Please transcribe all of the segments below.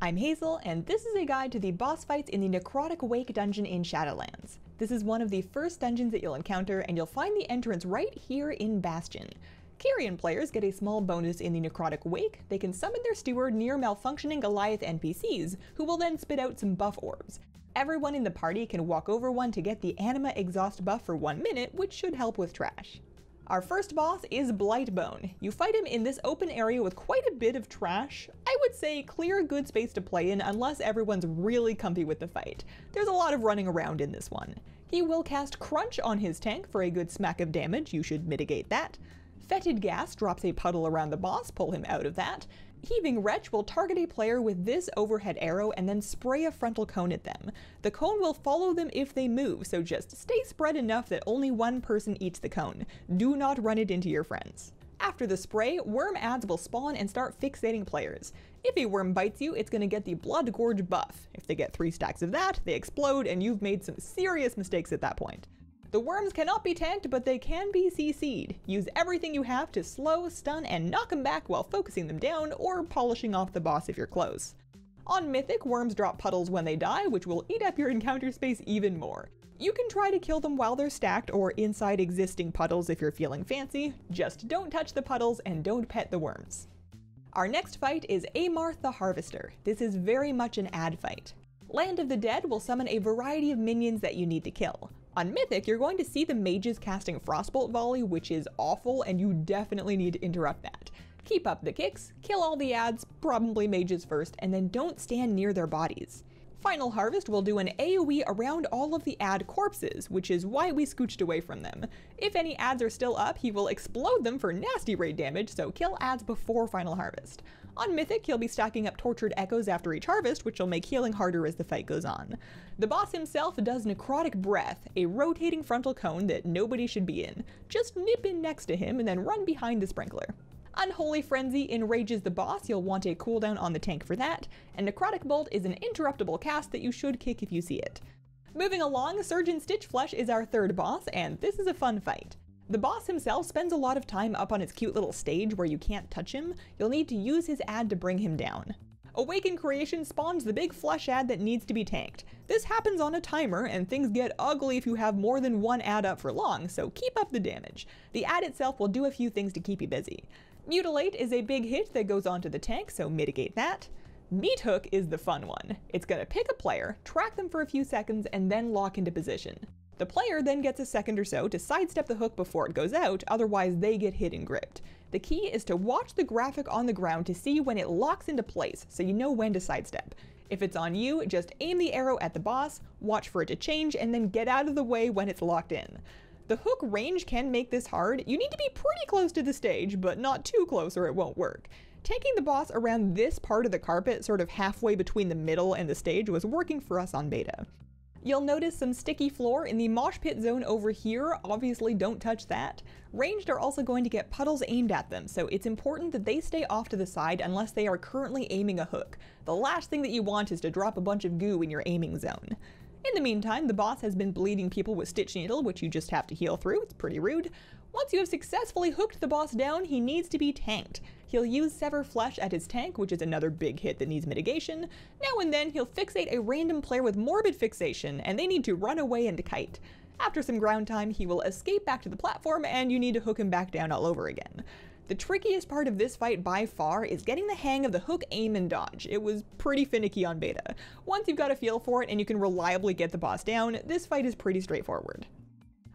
I'm Hazel, and this is a guide to the boss fights in the Necrotic Wake dungeon in Shadowlands. This is one of the first dungeons that you'll encounter, and you'll find the entrance right here in Bastion. Carrion players get a small bonus in the Necrotic Wake. They can summon their steward near malfunctioning Goliath NPCs, who will then spit out some buff orbs. Everyone in the party can walk over one to get the anima exhaust buff for one minute, which should help with trash. Our first boss is Blightbone. You fight him in this open area with quite a bit of trash would say clear a good space to play in unless everyone's really comfy with the fight. There's a lot of running around in this one. He will cast Crunch on his tank for a good smack of damage, you should mitigate that. Fetid Gas drops a puddle around the boss, pull him out of that. Heaving Wretch will target a player with this overhead arrow and then spray a frontal cone at them. The cone will follow them if they move, so just stay spread enough that only one person eats the cone. Do not run it into your friends. After the spray, worm ads will spawn and start fixating players. If a worm bites you, it's going to get the Blood Gorge buff. If they get three stacks of that, they explode and you've made some serious mistakes at that point. The worms cannot be tanked, but they can be CC'd. Use everything you have to slow, stun, and knock them back while focusing them down or polishing off the boss if you're close. On Mythic, worms drop puddles when they die, which will eat up your encounter space even more. You can try to kill them while they're stacked or inside existing puddles if you're feeling fancy, just don't touch the puddles and don't pet the worms. Our next fight is Amarth the Harvester. This is very much an ad fight. Land of the Dead will summon a variety of minions that you need to kill. On Mythic, you're going to see the mages casting Frostbolt Volley, which is awful, and you definitely need to interrupt that. Keep up the kicks, kill all the ads, probably mages first, and then don't stand near their bodies. Final Harvest will do an AoE around all of the ad corpses, which is why we scooched away from them. If any ads are still up, he will explode them for nasty raid damage, so kill ads before Final Harvest. On Mythic, he'll be stacking up tortured echoes after each harvest, which will make healing harder as the fight goes on. The boss himself does Necrotic Breath, a rotating frontal cone that nobody should be in. Just nip in next to him and then run behind the sprinkler. Unholy Frenzy enrages the boss, you'll want a cooldown on the tank for that, and Necrotic Bolt is an interruptible cast that you should kick if you see it. Moving along, Surgeon Stitch Flush is our third boss, and this is a fun fight. The boss himself spends a lot of time up on his cute little stage where you can't touch him, you'll need to use his ad to bring him down. Awaken Creation spawns the big flush ad that needs to be tanked. This happens on a timer, and things get ugly if you have more than one ad up for long, so keep up the damage. The ad itself will do a few things to keep you busy. Mutilate is a big hit that goes onto the tank, so mitigate that. Meat Hook is the fun one. It's gonna pick a player, track them for a few seconds, and then lock into position. The player then gets a second or so to sidestep the hook before it goes out, otherwise they get hit and gripped. The key is to watch the graphic on the ground to see when it locks into place, so you know when to sidestep. If it's on you, just aim the arrow at the boss, watch for it to change, and then get out of the way when it's locked in. The hook range can make this hard. You need to be pretty close to the stage, but not too close or it won't work. Taking the boss around this part of the carpet, sort of halfway between the middle and the stage, was working for us on beta. You'll notice some sticky floor in the mosh pit zone over here, obviously don't touch that. Ranged are also going to get puddles aimed at them, so it's important that they stay off to the side unless they are currently aiming a hook. The last thing that you want is to drop a bunch of goo in your aiming zone. In the meantime, the boss has been bleeding people with Stitch Needle, which you just have to heal through, it's pretty rude. Once you have successfully hooked the boss down, he needs to be tanked. He'll use Sever Flesh at his tank, which is another big hit that needs mitigation. Now and then, he'll fixate a random player with Morbid Fixation, and they need to run away and kite. After some ground time, he will escape back to the platform, and you need to hook him back down all over again. The trickiest part of this fight by far is getting the hang of the hook, aim, and dodge. It was pretty finicky on beta. Once you've got a feel for it and you can reliably get the boss down, this fight is pretty straightforward.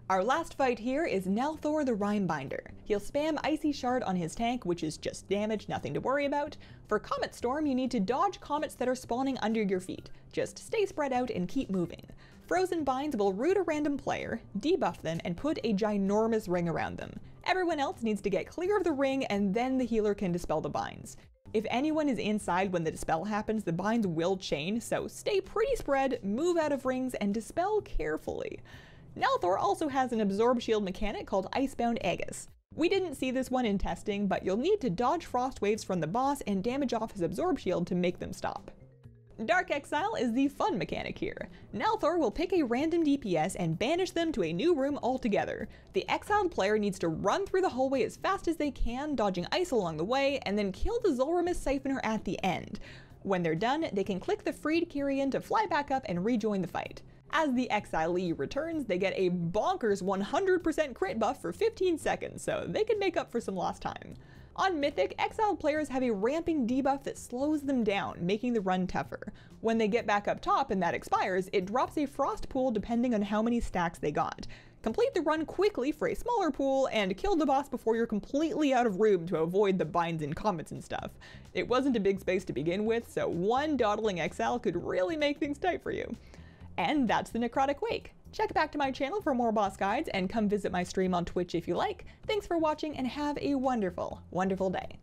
Our last fight here is Nelthor the Rhymebinder. He'll spam Icy Shard on his tank, which is just damage, nothing to worry about. For Comet Storm, you need to dodge comets that are spawning under your feet. Just stay spread out and keep moving. Frozen Binds will root a random player, debuff them, and put a ginormous ring around them. Everyone else needs to get clear of the ring and then the healer can dispel the binds. If anyone is inside when the dispel happens, the binds will chain, so stay pretty spread, move out of rings, and dispel carefully. Nalthor also has an absorb shield mechanic called Icebound Aegis. We didn't see this one in testing, but you'll need to dodge frost waves from the boss and damage off his absorb shield to make them stop. Dark Exile is the fun mechanic here. Nalthor will pick a random DPS and banish them to a new room altogether. The exiled player needs to run through the hallway as fast as they can, dodging ice along the way, and then kill the Zolramus Siphoner at the end. When they're done, they can click the freed Kyrian to fly back up and rejoin the fight. As the exilee returns, they get a bonkers 100% crit buff for 15 seconds, so they can make up for some lost time. On Mythic, exiled players have a ramping debuff that slows them down, making the run tougher. When they get back up top and that expires, it drops a frost pool depending on how many stacks they got. Complete the run quickly for a smaller pool, and kill the boss before you're completely out of room to avoid the binds and comets and stuff. It wasn't a big space to begin with, so one dawdling exile could really make things tight for you. And that's the Necrotic Wake. Check back to my channel for more boss guides and come visit my stream on Twitch if you like. Thanks for watching and have a wonderful, wonderful day.